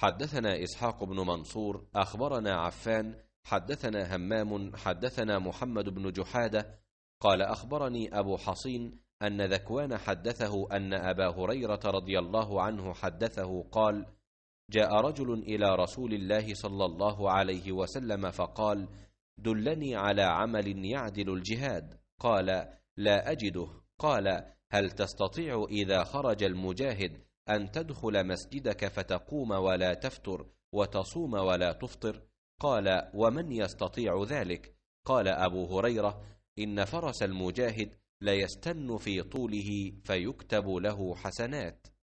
حدثنا إسحاق بن منصور أخبرنا عفان حدثنا همام حدثنا محمد بن جحادة قال أخبرني أبو حصين أن ذكوان حدثه أن أبا هريرة رضي الله عنه حدثه قال: جاء رجل إلى رسول الله صلى الله عليه وسلم فقال: دلني على عمل يعدل الجهاد، قال: لا أجده، قال: هل تستطيع إذا خرج المجاهد أن تدخل مسجدك فتقوم ولا تفتر وتصوم ولا تفطر قال ومن يستطيع ذلك قال أبو هريرة إن فرس المجاهد ليستن في طوله فيكتب له حسنات